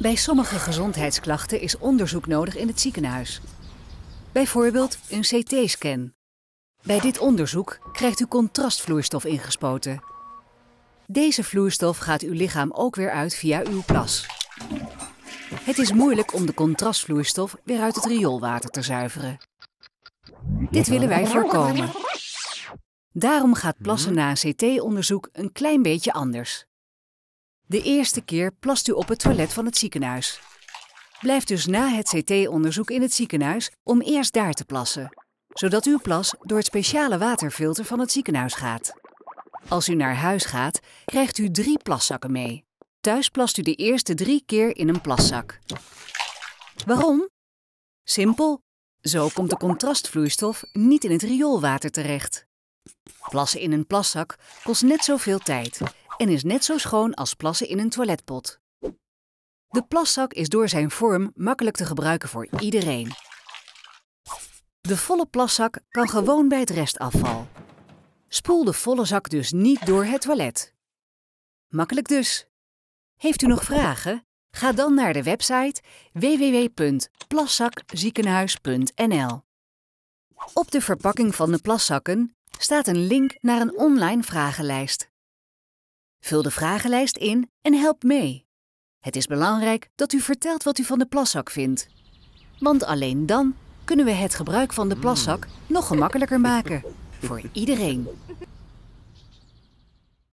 Bij sommige gezondheidsklachten is onderzoek nodig in het ziekenhuis. Bijvoorbeeld een CT-scan. Bij dit onderzoek krijgt u contrastvloeistof ingespoten. Deze vloeistof gaat uw lichaam ook weer uit via uw plas. Het is moeilijk om de contrastvloeistof weer uit het rioolwater te zuiveren. Dit willen wij voorkomen. Daarom gaat plassen na een CT-onderzoek een klein beetje anders. De eerste keer plast u op het toilet van het ziekenhuis. Blijf dus na het CT-onderzoek in het ziekenhuis om eerst daar te plassen, zodat uw plas door het speciale waterfilter van het ziekenhuis gaat. Als u naar huis gaat, krijgt u drie plaszakken mee. Thuis plast u de eerste drie keer in een plaszak. Waarom? Simpel. Zo komt de contrastvloeistof niet in het rioolwater terecht. Plassen in een plaszak kost net zoveel tijd en is net zo schoon als plassen in een toiletpot. De plaszak is door zijn vorm makkelijk te gebruiken voor iedereen. De volle plaszak kan gewoon bij het restafval. Spoel de volle zak dus niet door het toilet. Makkelijk dus. Heeft u nog vragen? Ga dan naar de website www.plaszakziekenhuis.nl. Op de verpakking van de plaszakken staat een link naar een online vragenlijst. Vul de vragenlijst in en help mee. Het is belangrijk dat u vertelt wat u van de plaszak vindt. Want alleen dan kunnen we het gebruik van de plaszak hmm. nog gemakkelijker maken. Voor iedereen.